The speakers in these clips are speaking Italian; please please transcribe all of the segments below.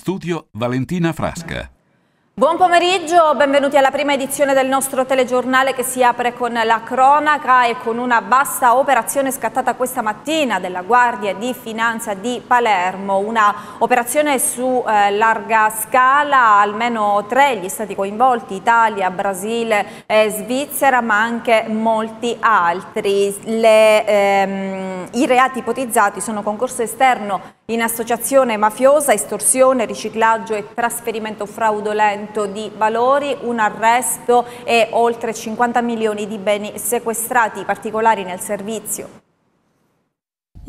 studio Valentina Frasca. Buon pomeriggio, benvenuti alla prima edizione del nostro telegiornale che si apre con la cronaca e con una vasta operazione scattata questa mattina della Guardia di Finanza di Palermo, una operazione su eh, larga scala, almeno tre gli stati coinvolti, Italia, Brasile, e Svizzera, ma anche molti altri. Le, ehm, I reati ipotizzati sono concorso esterno in associazione mafiosa, estorsione, riciclaggio e trasferimento fraudolento di valori, un arresto e oltre 50 milioni di beni sequestrati particolari nel servizio.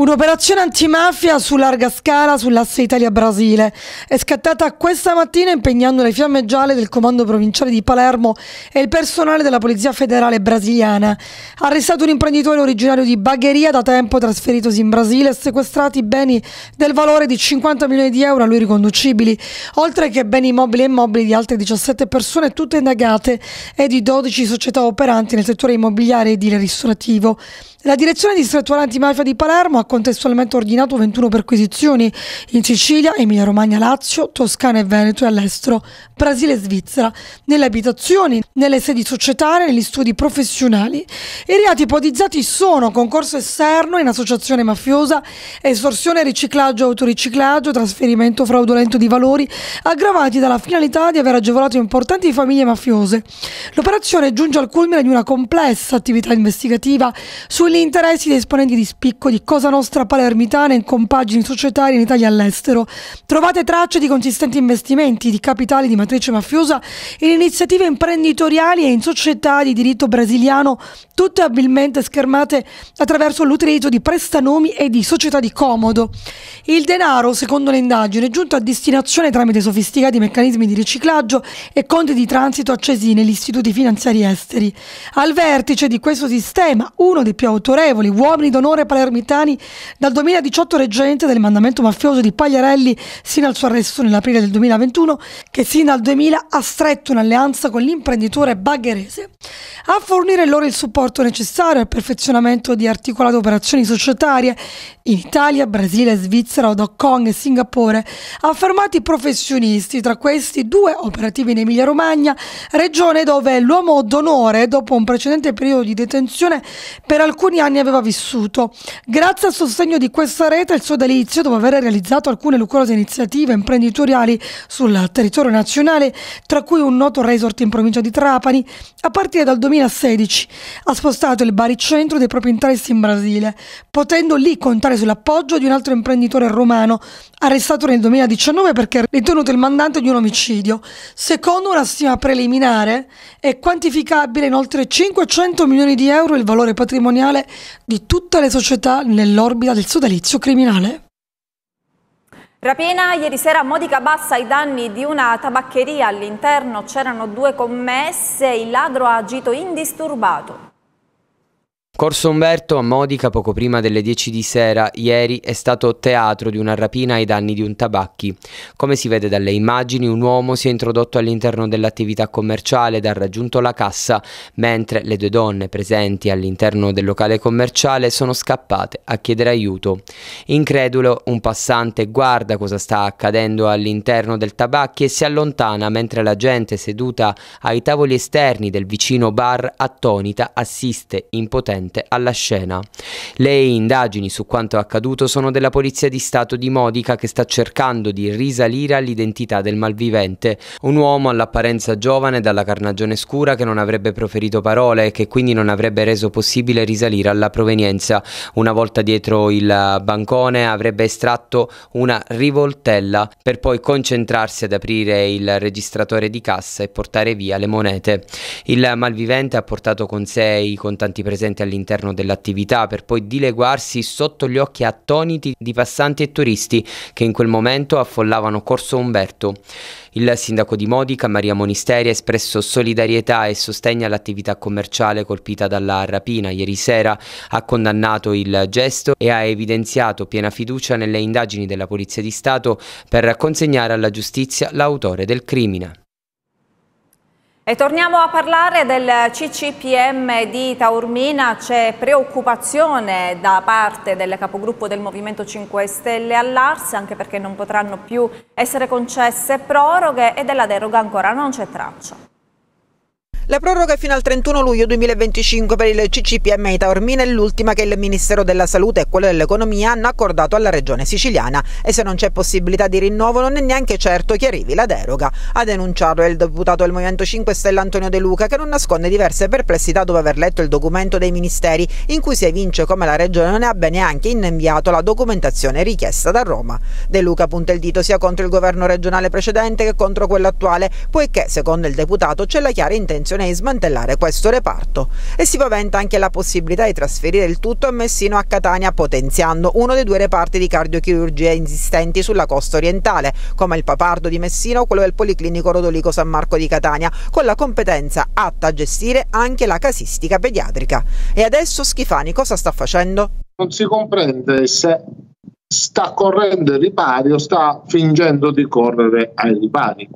Un'operazione antimafia su larga scala sull'asse Italia-Brasile è scattata questa mattina impegnando le fiamme gialle del comando provinciale di Palermo e il personale della Polizia Federale brasiliana. Arrestato un imprenditore originario di Bagheria da tempo trasferitosi in Brasile e sequestrati beni del valore di 50 milioni di euro a lui riconducibili, oltre che beni mobili e immobili di altre 17 persone tutte indagate e di 12 società operanti nel settore immobiliare ed edile ristorativo. La direzione distrettuale antimafia di Palermo ha contestualmente ordinato 21 perquisizioni in Sicilia, Emilia Romagna, Lazio, Toscana e Veneto e all'estero, Brasile e Svizzera, nelle abitazioni, nelle sedi societarie, negli studi professionali. I reati ipotizzati sono concorso esterno in associazione mafiosa, estorsione, riciclaggio, autoriciclaggio, trasferimento fraudolento di valori, aggravati dalla finalità di aver agevolato importanti famiglie mafiose. L'operazione giunge al culmine di una complessa attività investigativa sui sugli interessi di esponenti di spicco di Cosa Nostra Palermitana in compagini societarie in Italia e all'estero, trovate tracce di consistenti investimenti di capitali di matrice mafiosa in iniziative imprenditoriali e in società di diritto brasiliano, tutte abilmente schermate attraverso l'utilizzo di prestanomi e di società di comodo. Il denaro, secondo le indagini, è giunto a destinazione tramite sofisticati meccanismi di riciclaggio e conti di transito accesi negli istituti finanziari esteri. Al vertice di questo sistema, uno dei più autorevoli autorevoli, uomini d'onore palermitani, dal 2018 reggente del mandamento mafioso di Pagliarelli sino al suo arresto nell'aprile del 2021, che sin dal 2000 ha stretto un'alleanza con l'imprenditore bagherese a fornire loro il supporto necessario al perfezionamento di articolate operazioni societarie in Italia, Brasile, Svizzera, Hong Kong e Singapore, affermati professionisti, tra questi due operativi in Emilia-Romagna, regione dove l'uomo d'onore, dopo un precedente periodo di detenzione per alcuni alcuni anni aveva vissuto. Grazie al sostegno di questa rete, il suo delizio, dopo aver realizzato alcune lucrose iniziative imprenditoriali sul territorio nazionale, tra cui un noto resort in provincia di Trapani, a partire dal 2016 ha spostato il baricentro dei propri interessi in Brasile, potendo lì contare sull'appoggio di un altro imprenditore romano, arrestato nel 2019 perché ritenuto il mandante di un omicidio. Secondo una stima preliminare, è quantificabile in oltre 500 milioni di euro il valore patrimoniale generale di tutte le società nell'orbita del sodalizio criminale. Rapiena ieri sera a Modica Bassa ai danni di una tabaccheria. All'interno c'erano due commesse, il ladro ha agito indisturbato. Corso Umberto a Modica poco prima delle 10 di sera ieri è stato teatro di una rapina ai danni di un tabacchi. Come si vede dalle immagini un uomo si è introdotto all'interno dell'attività commerciale ed ha raggiunto la cassa mentre le due donne presenti all'interno del locale commerciale sono scappate a chiedere aiuto. Incredulo un passante guarda cosa sta accadendo all'interno del tabacchi e si allontana mentre la gente seduta ai tavoli esterni del vicino bar attonita assiste impotente presente alla scena. Le indagini su quanto accaduto sono della Polizia di Stato di Modica che sta cercando di risalire all'identità del malvivente, un uomo all'apparenza giovane dalla carnagione scura che non avrebbe proferito parole e che quindi non avrebbe reso possibile risalire alla provenienza. Una volta dietro il bancone avrebbe estratto una rivoltella per poi concentrarsi ad aprire il registratore di cassa e portare via le monete. Il malvivente ha portato con sé i contanti presenti all'interno all'interno dell'attività per poi dileguarsi sotto gli occhi attoniti di passanti e turisti che in quel momento affollavano Corso Umberto. Il sindaco di Modica, Maria Monisteri, ha espresso solidarietà e sostegno all'attività commerciale colpita dalla rapina ieri sera, ha condannato il gesto e ha evidenziato piena fiducia nelle indagini della Polizia di Stato per consegnare alla giustizia l'autore del crimine. E torniamo a parlare del CCPM di Taormina, c'è preoccupazione da parte del capogruppo del Movimento 5 Stelle all'Ars, anche perché non potranno più essere concesse proroghe e della deroga ancora non c'è traccia. La proroga fino al 31 luglio 2025 per il CCPM di Taormina è l'ultima che il Ministero della Salute e quello dell'Economia hanno accordato alla Regione siciliana e se non c'è possibilità di rinnovo non è neanche certo che arrivi la deroga. A denunciarlo è il deputato del Movimento 5 Stelle Antonio De Luca che non nasconde diverse perplessità dopo aver letto il documento dei ministeri in cui si evince come la Regione non abbia neanche inviato la documentazione richiesta da Roma. De Luca punta il dito sia contro il governo regionale precedente che contro quello attuale poiché secondo il deputato c'è la chiara intenzione intenzione di smantellare questo reparto e si paventa anche la possibilità di trasferire il tutto a Messino a Catania potenziando uno dei due reparti di cardiochirurgia esistenti sulla costa orientale come il Papardo di Messino o quello del Policlinico Rodolico San Marco di Catania con la competenza atta a gestire anche la casistica pediatrica. E adesso Schifani cosa sta facendo? Non si comprende se sta correndo ai ripari o sta fingendo di correre ai ripari.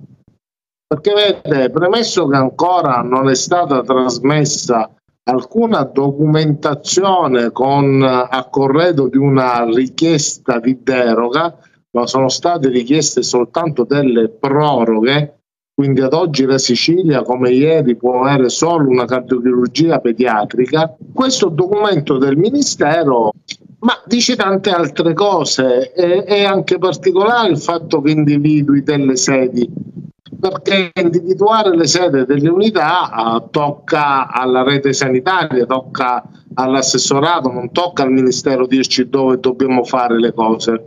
Perché vedete, premesso che ancora non è stata trasmessa alcuna documentazione con a corredo di una richiesta di deroga, ma sono state richieste soltanto delle proroghe, quindi ad oggi la Sicilia, come ieri, può avere solo una cardiochirurgia pediatrica. Questo documento del Ministero ma dice tante altre cose. È, è anche particolare il fatto che individui delle sedi perché individuare le sede delle unità eh, tocca alla rete sanitaria, tocca all'assessorato, non tocca al Ministero dirci dove dobbiamo fare le cose.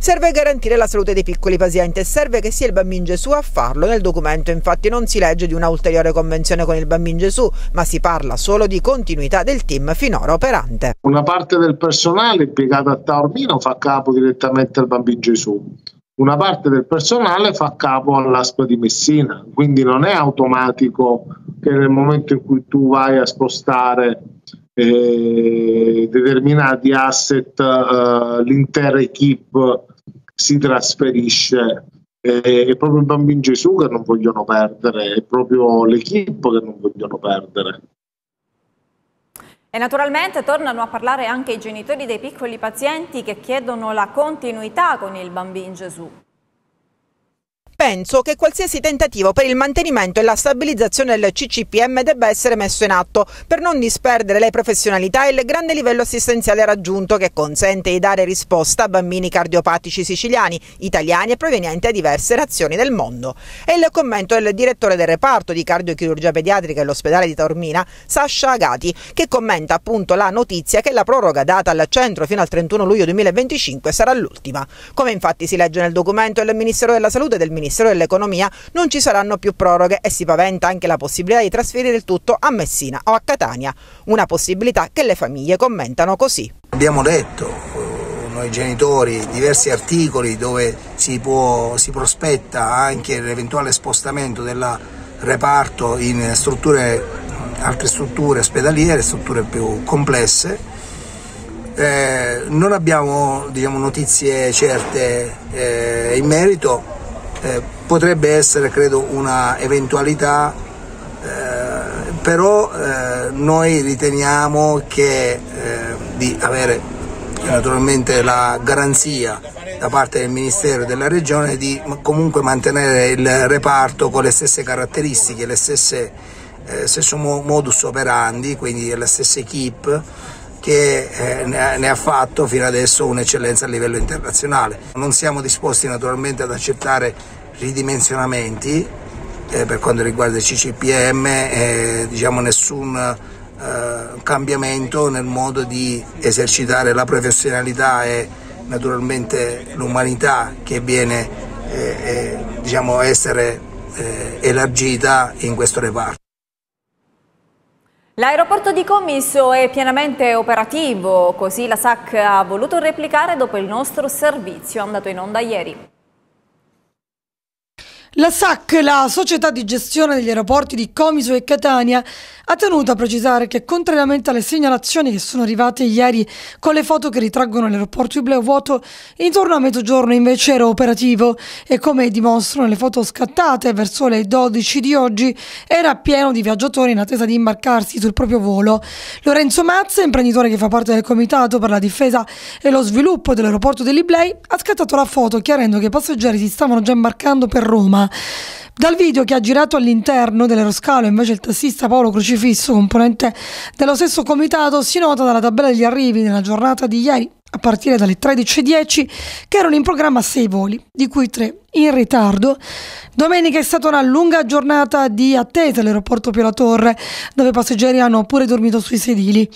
Serve garantire la salute dei piccoli pazienti e serve che sia il Bambin Gesù a farlo. Nel documento infatti non si legge di una ulteriore convenzione con il Bambin Gesù, ma si parla solo di continuità del team finora operante. Una parte del personale impiegato a Taormino fa capo direttamente al Bambin Gesù una parte del personale fa capo all'ASPA di Messina, quindi non è automatico che nel momento in cui tu vai a spostare eh, determinati asset eh, l'intera equip si trasferisce. Eh, è proprio il bambino Gesù che non vogliono perdere, è proprio l'equipe che non vogliono perdere. E naturalmente tornano a parlare anche i genitori dei piccoli pazienti che chiedono la continuità con il bambino Gesù penso che qualsiasi tentativo per il mantenimento e la stabilizzazione del CCPM debba essere messo in atto per non disperdere le professionalità e il grande livello assistenziale raggiunto che consente di dare risposta a bambini cardiopatici siciliani, italiani e provenienti da diverse nazioni del mondo. È il commento del direttore del reparto di cardiochirurgia pediatrica dell'ospedale di Taormina, Sasha Agati, che commenta appunto la notizia che la proroga data al centro fino al 31 luglio 2025 sarà l'ultima. Come infatti si legge nel documento il Ministero della Salute e del Ministero ministro dell'economia non ci saranno più proroghe e si paventa anche la possibilità di trasferire il tutto a Messina o a Catania, una possibilità che le famiglie commentano così. Abbiamo detto eh, noi genitori diversi articoli dove si, può, si prospetta anche l'eventuale spostamento del reparto in strutture, altre strutture ospedaliere, strutture più complesse. Eh, non abbiamo diciamo, notizie certe eh, in merito, eh, potrebbe essere credo una eventualità, eh, però eh, noi riteniamo che, eh, di avere naturalmente la garanzia da parte del Ministero e della Regione di comunque mantenere il reparto con le stesse caratteristiche, le stesse, eh, stesso modus operandi, quindi la stessa equip che eh, ne, ha, fatto fino adesso un'eccellenza a livello internazionale. Non siamo disposti naturalmente ad accettare ridimensionamenti eh, per quanto riguarda il CCPM, eh, diciamo nessun eh, cambiamento nel modo di esercitare la professionalità e naturalmente l'umanità che viene eh, eh, diciamo essere eh, elargita in questo reparto. L'aeroporto di Comiso è pienamente operativo, così la SAC ha voluto replicare dopo il nostro servizio andato in onda ieri. La SAC, la società di gestione degli aeroporti di Comiso e Catania, ha tenuto a precisare che, contrariamente alle segnalazioni che sono arrivate ieri con le foto che ritraggono l'aeroporto di Bleo vuoto, intorno a mezzogiorno invece era operativo e, come dimostrano le foto scattate verso le 12 di oggi, era pieno di viaggiatori in attesa di imbarcarsi sul proprio volo. Lorenzo Mazza, imprenditore che fa parte del Comitato per la difesa e lo sviluppo dell'aeroporto dell'Iblei, ha scattato la foto chiarendo che i passeggeri si stavano già imbarcando per Roma. Dal video che ha girato all'interno dell'aeroscalo invece il tassista Paolo Crucifero crocifisso, componente dello stesso comitato, si nota dalla tabella degli arrivi nella giornata di ieri a partire dalle 13.10 che erano in programma 6 voli, di cui 3 in ritardo. Domenica è stata una lunga giornata di attesa all'aeroporto Pio La Torre, dove i passeggeri hanno pure dormito sui sedili.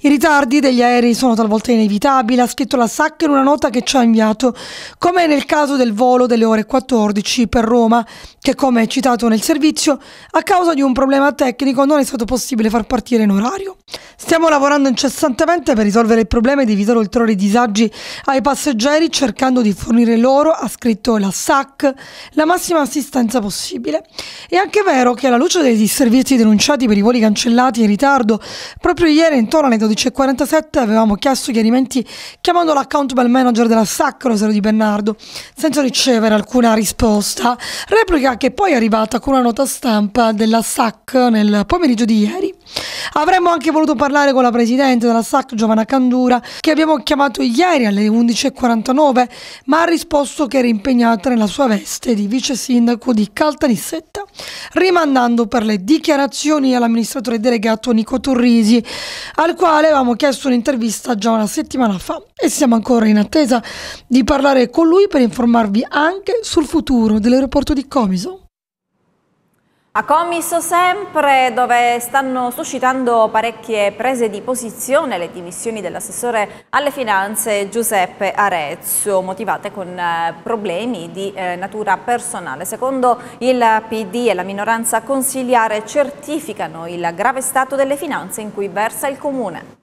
I ritardi degli aerei sono talvolta inevitabili, ha scritto la SAC in una nota che ci ha inviato, come nel caso del volo delle ore 14 per Roma, che come citato nel servizio, a causa di un problema tecnico non è stato possibile far partire in orario. Stiamo lavorando incessantemente per risolvere il problema ed evitare ulteriori disagi ai passeggeri cercando di fornire loro, ha scritto la SAC, la massima assistenza possibile. È anche vero che alla luce dei disservizi denunciati per i voli cancellati in ritardo, proprio ieri intorno alle 12.47 avevamo chiesto chiarimenti chiamando l'accountable manager della SAC, Rosario Di Bernardo, senza ricevere alcuna risposta, replica che poi è arrivata con una nota stampa della SAC nel pomeriggio di ieri. Avremmo anche voluto parlare parlare con la presidente della SAC Giovanna Candura che abbiamo chiamato ieri alle 11.49 ma ha risposto che era impegnata nella sua veste di vice sindaco di Caltanissetta rimandando per le dichiarazioni all'amministratore delegato Nico Torrisi al quale avevamo chiesto un'intervista già una settimana fa e siamo ancora in attesa di parlare con lui per informarvi anche sul futuro dell'aeroporto di Comiso. A Comiso sempre, dove stanno suscitando parecchie prese di posizione le dimissioni dell'assessore alle finanze Giuseppe Arezzo, motivate con eh, problemi di eh, natura personale. Secondo il PD e la minoranza consiliare certificano il grave stato delle finanze in cui versa il Comune.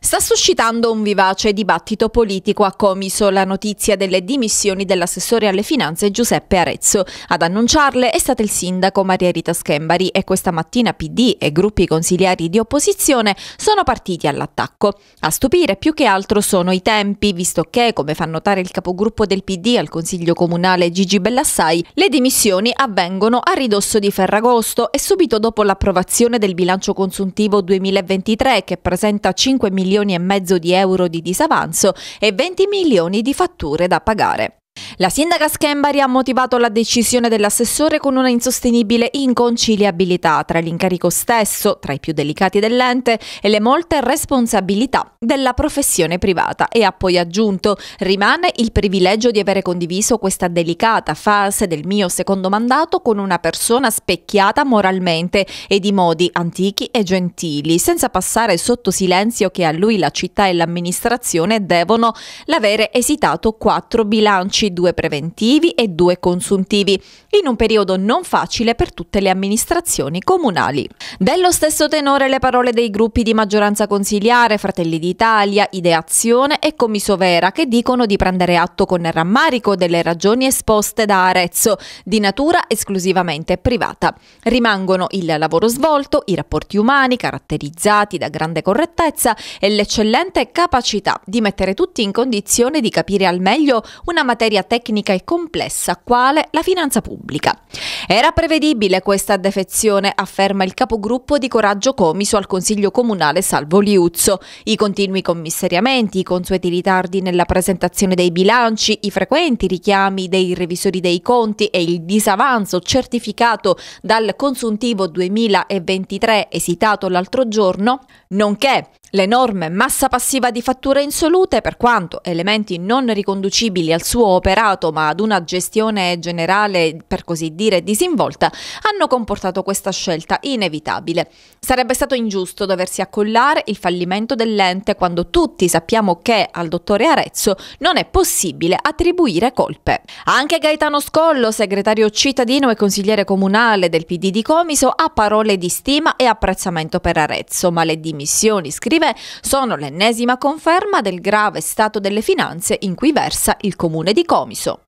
Sta suscitando un vivace dibattito politico a Comiso la notizia delle dimissioni dell'assessore alle finanze Giuseppe Arezzo. Ad annunciarle è stata il sindaco Maria Rita Schembari e questa mattina PD e gruppi consigliari di opposizione sono partiti all'attacco. A stupire più che altro sono i tempi, visto che, come fa notare il capogruppo del PD al Consiglio Comunale Gigi Bellassai, le dimissioni avvengono a ridosso di Ferragosto e subito dopo l'approvazione del bilancio consuntivo 2023 che presenta 5 milioni milioni e mezzo di euro di disavanzo e 20 milioni di fatture da pagare. La sindaca Schembari ha motivato la decisione dell'assessore con una insostenibile inconciliabilità tra l'incarico stesso, tra i più delicati dell'ente, e le molte responsabilità della professione privata e ha poi aggiunto rimane il privilegio di avere condiviso questa delicata fase del mio secondo mandato con una persona specchiata moralmente e di modi antichi e gentili, senza passare sotto silenzio che a lui la città e l'amministrazione devono l'avere esitato quattro bilanci rilasciati due preventivi e due consuntivi, in un periodo non facile per tutte le amministrazioni comunali. Dello stesso tenore le parole dei gruppi di maggioranza consiliare, Fratelli d'Italia, Ideazione e Comisovera che dicono di prendere atto con rammarico delle ragioni esposte da Arezzo, di natura esclusivamente privata. Rimangono il lavoro svolto, i rapporti umani caratterizzati da grande correttezza e l'eccellente capacità di mettere tutti in condizione di capire al meglio una materia materia tecnica e complessa quale la finanza pubblica. Era prevedibile questa defezione, afferma il capogruppo di Coraggio Comiso al Consiglio Comunale Salvo Liuzzo. I continui commissariamenti, i consueti ritardi nella presentazione dei bilanci, i frequenti richiami dei revisori dei conti e il disavanzo certificato dal consuntivo 2023 esitato l'altro giorno, nonché L'enorme massa passiva di fatture insolute, per quanto elementi non riconducibili al suo operato ma ad una gestione generale, per così dire, disinvolta, hanno comportato questa scelta inevitabile. Sarebbe stato ingiusto doversi accollare il fallimento dell'ente quando tutti sappiamo che al dottore Arezzo non è possibile attribuire colpe. Anche Gaetano Scollo, segretario cittadino e consigliere comunale del PD di Comiso, ha parole di stima e apprezzamento per Arezzo, ma le dimissioni scritte scrive sono l'ennesima conferma del grave stato delle finanze in cui versa il comune di Comiso.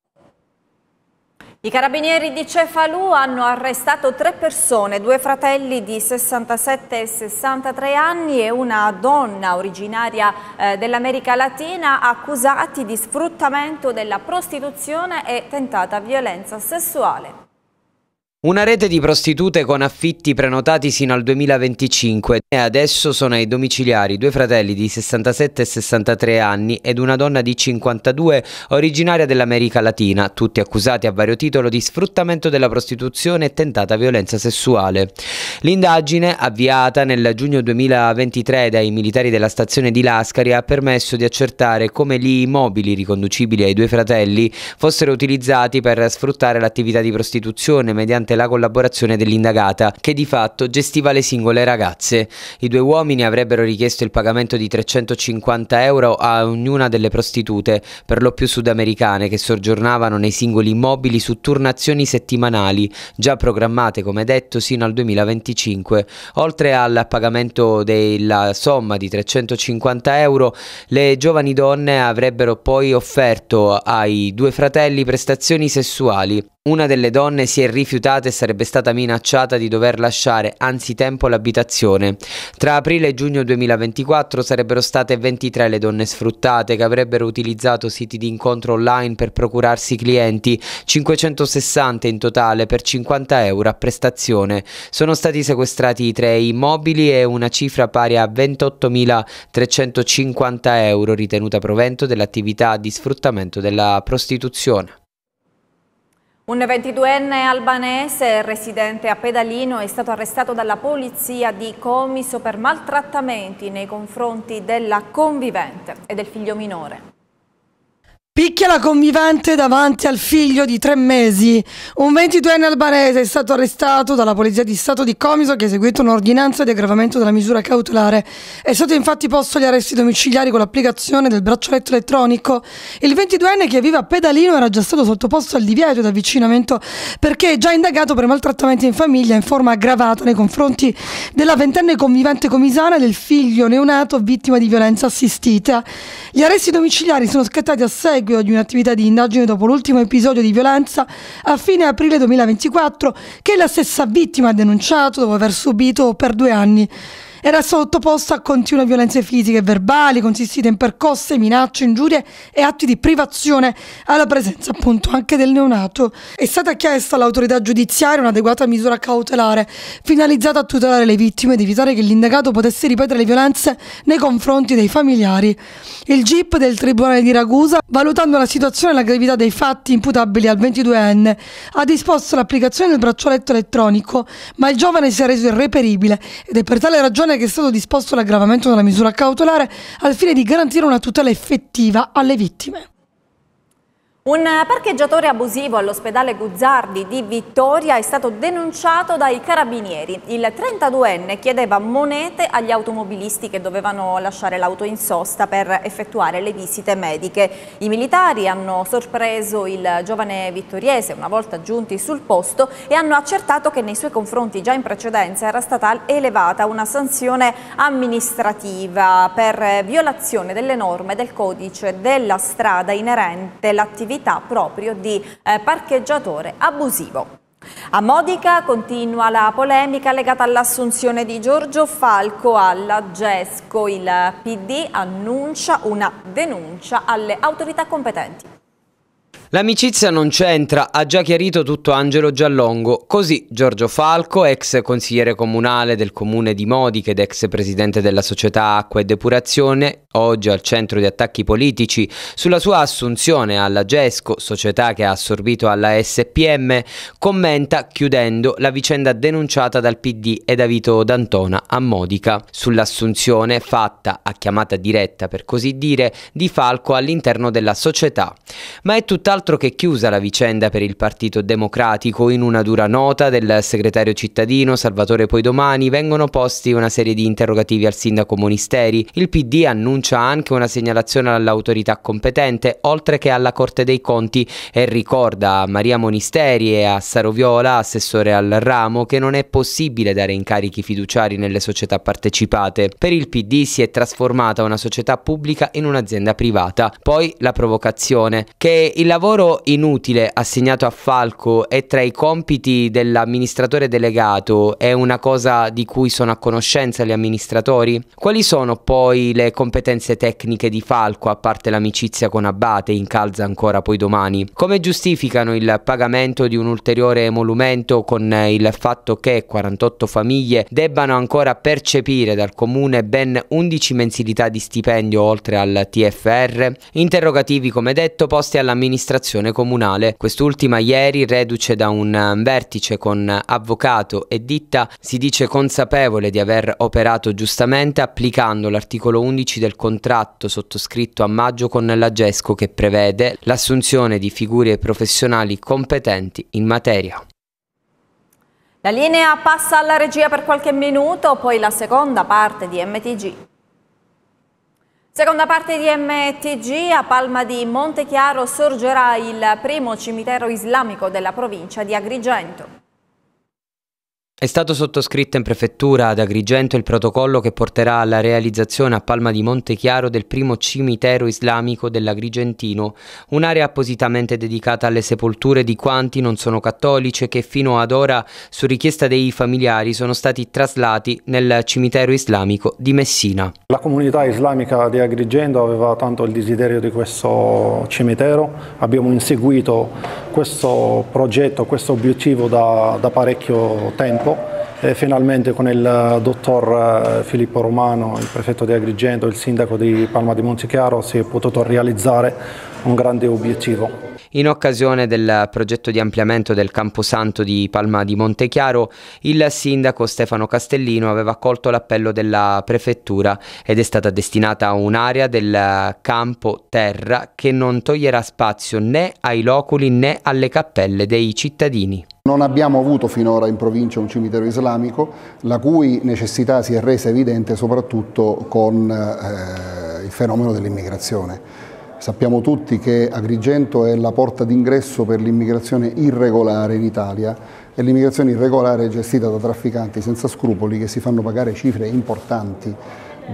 I carabinieri di Cefalù hanno arrestato tre persone, due fratelli di 67 e 63 anni e una donna originaria eh, dell'America Latina accusati di sfruttamento della prostituzione e tentata violenza sessuale. Una rete di prostitute con affitti prenotati sino al 2025 e adesso sono ai domiciliari due fratelli di 67 e 63 anni ed una donna di 52 originaria dell'America Latina, tutti accusati a vario titolo di sfruttamento della prostituzione e tentata violenza sessuale. L'indagine, avviata nel giugno 2023 dai militari della stazione di Lascari, ha permesso di accertare come gli immobili riconducibili ai due fratelli fossero utilizzati per sfruttare l'attività di prostituzione mediante presente la collaborazione dell'indagata, che di fatto gestiva le singole ragazze. I due uomini avrebbero richiesto il pagamento di 350 euro a ognuna delle prostitute, per lo più sudamericane, che soggiornavano nei singoli immobili su turnazioni settimanali, già programmate come detto sino al 2025. Oltre al pagamento della somma di 350 euro, le giovani donne avrebbero poi offerto ai due fratelli prestazioni sessuali una delle donne si è rifiutata e sarebbe stata minacciata di dover lasciare anzitempo l'abitazione. Tra aprile e giugno 2024 sarebbero state 23 le donne sfruttate che avrebbero utilizzato siti di incontro online per procurarsi clienti, 560 in totale per 50 euro a prestazione. Sono stati sequestrati tre immobili e una cifra pari a 28.350 euro ritenuta provento dell'attività di sfruttamento della prostituzione. Un 22enne albanese residente a Pedalino è stato arrestato dalla polizia di Comiso per maltrattamenti nei confronti della convivente e del figlio minore. Picchia la convivente davanti al figlio di tre mesi. Un 22enne albanese è stato arrestato dalla Polizia di Stato di Comiso che ha eseguito un'ordinanza di aggravamento della misura cautelare. È stato infatti posto agli arresti domiciliari con l'applicazione del braccialetto elettronico. Il 22enne che vive a Pedalino era già stato sottoposto al divieto di avvicinamento perché è già indagato per maltrattamenti in famiglia in forma aggravata nei confronti della ventenne convivente comisana e del figlio neonato vittima di violenza assistita. Gli arresti domiciliari sono scattati a seguito nell'ambito di un'attività di indagine dopo l'ultimo episodio di violenza a fine aprile 2024 che la stessa vittima ha denunciato dopo aver subito per due anni. Era sottoposto a continue violenze fisiche e verbali, consistite in percosse, minacce, ingiurie e atti di privazione alla presenza appunto anche del neonato. È stata chiesta all'autorità giudiziaria un'adeguata misura cautelare finalizzata a tutelare le vittime ed evitare che l'indagato potesse ripetere le violenze nei confronti dei familiari. Il GIP del Tribunale di Ragusa, valutando la situazione e la gravità dei fatti imputabili al 22enne, ha disposto l'applicazione del braccialetto elettronico, ma il giovane si è reso irreperibile ed è per tale ragione Fontana che è stato disposto l'aggravamento della misura cautelare al fine di garantire una tutela effettiva alle vittime. Un parcheggiatore abusivo all'ospedale Guzzardi di Vittoria è stato denunciato dai carabinieri. Il 32enne chiedeva monete agli automobilisti che dovevano lasciare l'auto in sosta per effettuare le visite mediche. I militari hanno sorpreso il giovane vittoriese una volta giunti sul posto e hanno accertato che nei suoi confronti già in precedenza era stata elevata una sanzione amministrativa per violazione delle norme del codice della strada inerente all'attività l'attività proprio di eh, parcheggiatore abusivo. A Modica continua la polemica legata all'assunzione di Giorgio Falco alla GESCO. Il PD annuncia una denuncia alle autorità competenti. L'amicizia non c'entra, ha già chiarito tutto Angelo Giallongo. Così Giorgio Falco, ex consigliere comunale del comune di Modica ed ex presidente della società Acqua e Depurazione, oggi al centro di attacchi politici, sulla sua assunzione alla GESCO, società che ha assorbito alla SPM, commenta chiudendo la vicenda denunciata dal PD e da Vito D'Antona a Modica sull'assunzione fatta a chiamata diretta, per così dire, di Falco all'interno della società. Ma è tutt'altro che chiusa la vicenda per il Partito Democratico. In una dura nota del segretario cittadino Salvatore Poidomani vengono posti una serie di interrogativi al sindaco Monisteri. Il PD annuncia denuncia anche una segnalazione all'autorità competente, oltre che alla Corte dei Conti e ricorda a Maria Monisteri e a Saro Viola, assessore al ramo, che non è possibile dare incarichi fiduciari nelle società partecipate. Per il PD si è trasformata una società pubblica in un'azienda privata. Poi la provocazione, che il lavoro inutile assegnato a Falco è tra i compiti dell'amministratore delegato è una cosa di cui sono a conoscenza gli amministratori? Quali sono poi le competenze competenze tecniche di Falco, a parte l'amicizia con Abate, in calza ancora poi domani. Come giustificano il pagamento di un ulteriore emolumento con il fatto che 48 famiglie debbano ancora percepire dal comune ben 11 mensilità di stipendio oltre al TFR? Interrogativi, come detto, posti all'amministrazione comunale. Quest'ultima ieri, reduce da un vertice con avvocato e ditta, si dice consapevole di aver operato giustamente applicando l'articolo 11 del contratto sottoscritto a maggio con la GESCO che prevede l'assunzione di figure professionali competenti in materia. La linea passa alla regia per qualche minuto, poi la seconda parte di MTG. Seconda parte di MTG, a Palma di Montechiaro sorgerà il primo cimitero islamico della provincia di Agrigento. È stato sottoscritto in prefettura ad Agrigento il protocollo che porterà alla realizzazione a Palma di Montechiaro del primo cimitero islamico dell'Agrigentino, un'area appositamente dedicata alle sepolture di quanti non sono cattolici e che fino ad ora, su richiesta dei familiari, sono stati traslati nel cimitero islamico di Messina. La comunità islamica di Agrigento aveva tanto il desiderio di questo cimitero, abbiamo inseguito questo progetto, questo obiettivo da, da parecchio tempo e finalmente con il eh, dottor eh, Filippo Romano, il prefetto di Agrigento e il sindaco di Palma di Montichiaro si è potuto realizzare un grande obiettivo. In occasione del progetto di ampliamento del Camposanto di Palma di Montechiaro, il sindaco Stefano Castellino aveva accolto l'appello della prefettura ed è stata destinata un'area del campo terra che non toglierà spazio né ai loculi né alle cappelle dei cittadini. Non abbiamo avuto finora in provincia un cimitero islamico, la cui necessità si è resa evidente soprattutto con eh, il fenomeno dell'immigrazione. Sappiamo tutti che Agrigento è la porta d'ingresso per l'immigrazione irregolare in Italia e l'immigrazione irregolare è gestita da trafficanti senza scrupoli che si fanno pagare cifre importanti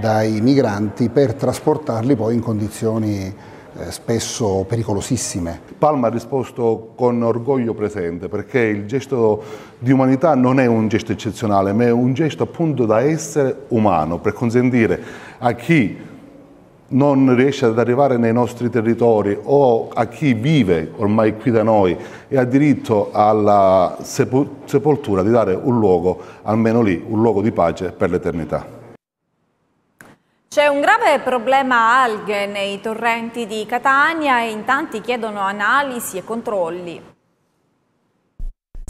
dai migranti per trasportarli poi in condizioni eh, spesso pericolosissime. Palma ha risposto con orgoglio presente perché il gesto di umanità non è un gesto eccezionale, ma è un gesto appunto da essere umano per consentire a chi non riesce ad arrivare nei nostri territori o a chi vive ormai qui da noi e ha diritto alla sepoltura di dare un luogo, almeno lì, un luogo di pace per l'eternità. C'è un grave problema alghe nei torrenti di Catania e in tanti chiedono analisi e controlli.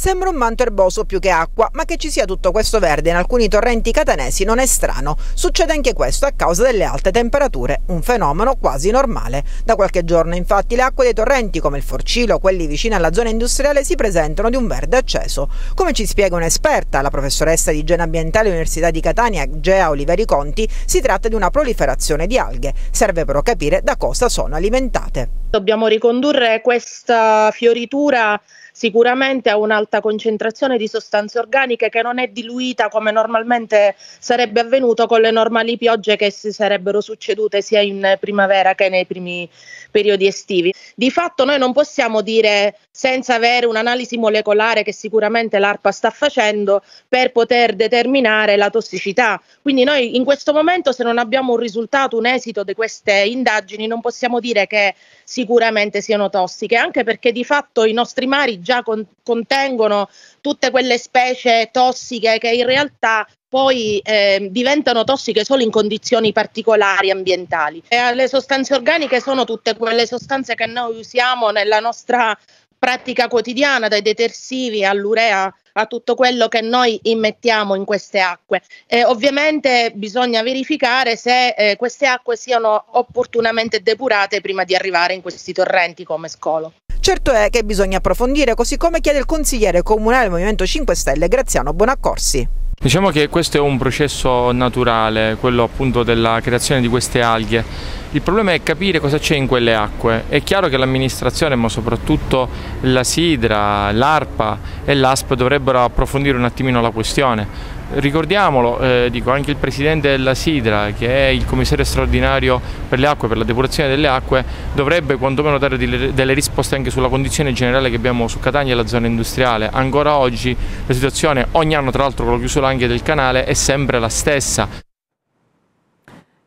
Sembra un manto erboso più che acqua, ma che ci sia tutto questo verde in alcuni torrenti catanesi non è strano. Succede anche questo a causa delle alte temperature, un fenomeno quasi normale. Da qualche giorno infatti le acque dei torrenti come il Forcillo, quelli vicini alla zona industriale, si presentano di un verde acceso. Come ci spiega un'esperta, la professoressa di igiene ambientale Università di Catania, Gea Oliveri Conti, si tratta di una proliferazione di alghe. Serve però capire da cosa sono alimentate. Dobbiamo ricondurre questa fioritura sicuramente ha un'alta concentrazione di sostanze organiche che non è diluita come normalmente sarebbe avvenuto con le normali piogge che si sarebbero succedute sia in primavera che nei primi periodi estivi. Di fatto noi non possiamo dire senza avere un'analisi molecolare che sicuramente l'ARPA sta facendo per poter determinare la tossicità. Quindi noi in questo momento se non abbiamo un risultato, un esito di queste indagini non possiamo dire che sicuramente siano tossiche, anche perché di fatto i nostri mari già con, contengono tutte quelle specie tossiche che in realtà poi eh, diventano tossiche solo in condizioni particolari ambientali. E le sostanze organiche sono tutte quelle sostanze che noi usiamo nella nostra pratica quotidiana, dai detersivi all'urea a tutto quello che noi immettiamo in queste acque. Eh, ovviamente bisogna verificare se eh, queste acque siano opportunamente depurate prima di arrivare in questi torrenti come scolo. Certo è che bisogna approfondire, così come chiede il consigliere comunale del Movimento 5 Stelle Graziano Bonaccorsi. Diciamo che questo è un processo naturale, quello appunto della creazione di queste alghe. Il problema è capire cosa c'è in quelle acque. È chiaro che l'amministrazione, ma soprattutto la Sidra, l'ARPA e l'ASP dovrebbero approfondire un attimino la questione Ricordiamolo, eh, dico anche il presidente della Sidra, che è il commissario straordinario per le acque, per la depurazione delle acque, dovrebbe quantomeno dare delle risposte anche sulla condizione generale che abbiamo su Catania e la zona industriale. Ancora oggi la situazione, ogni anno tra l'altro con la chiusura anche del canale, è sempre la stessa.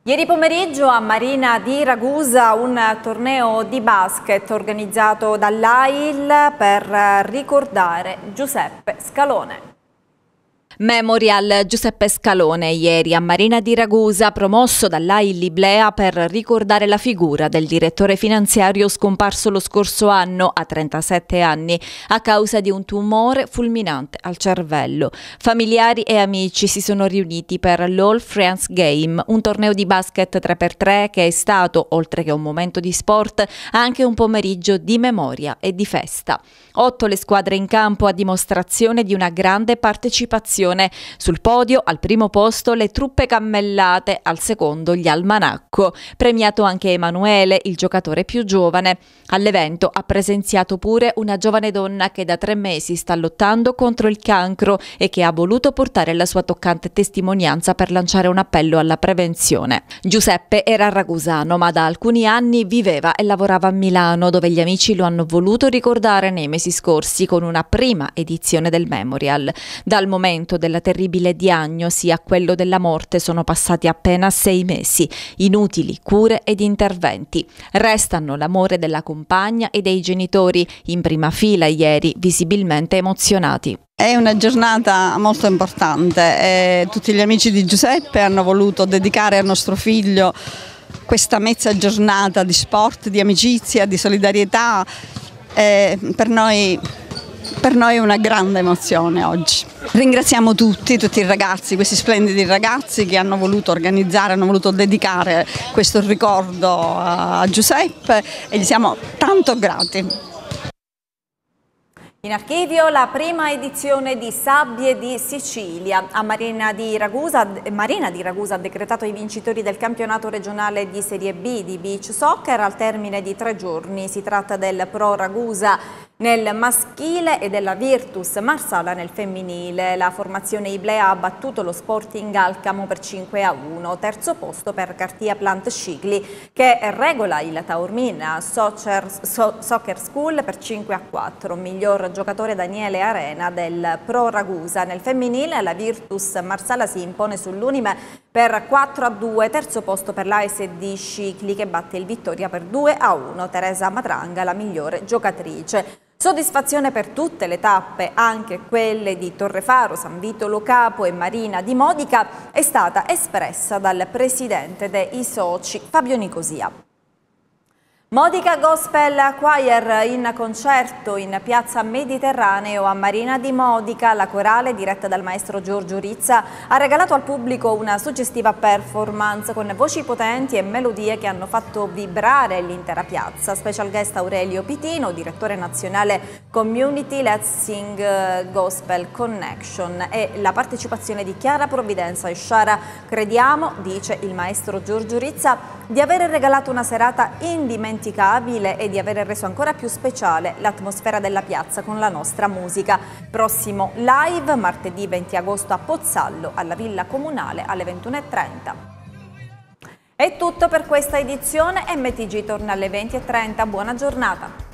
Ieri pomeriggio a Marina di Ragusa un torneo di basket organizzato dall'AIL per ricordare Giuseppe Scalone. Memorial Giuseppe Scalone ieri a Marina di Ragusa, promosso dall'AI Liblea per ricordare la figura del direttore finanziario scomparso lo scorso anno a 37 anni a causa di un tumore fulminante al cervello. Familiari e amici si sono riuniti per l'All France Game, un torneo di basket 3x3 che è stato, oltre che un momento di sport, anche un pomeriggio di memoria e di festa. Otto le squadre in campo a dimostrazione di una grande partecipazione situazione. Sul podio, al primo posto, le truppe cammellate, al secondo gli Almanacco. Premiato anche Emanuele, il giocatore più giovane. All'evento ha presenziato pure una giovane donna che da tre mesi sta lottando contro il cancro e che ha voluto portare la sua toccante testimonianza per lanciare un appello alla prevenzione. Giuseppe era ragusano, ma da alcuni anni viveva e lavorava a Milano, dove gli amici lo hanno voluto ricordare nei mesi scorsi con una prima edizione del Memorial. Dal momento della terribile diagnosi a quello della morte sono passati appena sei mesi, inutili cure ed interventi. Restano l'amore della compagna e dei genitori, in prima fila ieri, visibilmente emozionati. È una giornata molto importante e eh, tutti gli amici di Giuseppe hanno voluto dedicare al nostro figlio questa mezza giornata di sport, di amicizia, di solidarietà. Eh, per noi per noi è una grande emozione oggi. Ringraziamo tutti, tutti i ragazzi, questi splendidi ragazzi che hanno voluto organizzare, hanno voluto dedicare questo ricordo a Giuseppe e gli siamo tanto grati. In archivio la prima edizione di Sabbie di Sicilia. A Marina di, Ragusa, Marina di Ragusa ha decretato i vincitori del campionato regionale di Serie B di beach soccer al termine di tre giorni. Si tratta del Pro Ragusa nel maschile e della Virtus Marsala nel femminile. La formazione Iblea ha battuto lo Sporting Alcamo per 5 a 1, terzo posto per Cartia Plant Scigli che regola il Taormina Soccer, so, Soccer School per 5 a 4, miglior giocatore Daniele Arena del Pro Ragusa. Nel femminile la Virtus Marsala si impone sull'Unime per 4 a 2, terzo posto per l'ASD Scicli che batte il Vittoria per 2 a 1, Teresa Matranga la migliore giocatrice. Soddisfazione per tutte le tappe, anche quelle di Torrefaro, San Vito Lo Capo e Marina di Modica, è stata espressa dal presidente dei soci Fabio Nicosia. Modica Gospel Choir in concerto in piazza Mediterraneo a Marina di Modica, la corale diretta dal maestro Giorgio Rizza ha regalato al pubblico una suggestiva performance con voci potenti e melodie che hanno fatto vibrare l'intera piazza. Special guest Aurelio Pitino, direttore nazionale Community Let's Sing eh, Gospel Connection e la partecipazione di Chiara Provvidenza e Shara Crediamo, dice il maestro Giorgio Rizza, di aver regalato una serata indimenticabile e di aver reso ancora più speciale l'atmosfera della piazza con la nostra musica. Prossimo live martedì 20 agosto a Pozzallo, alla Villa Comunale alle 21.30. È tutto per questa edizione, MTG torna alle 20.30, buona giornata!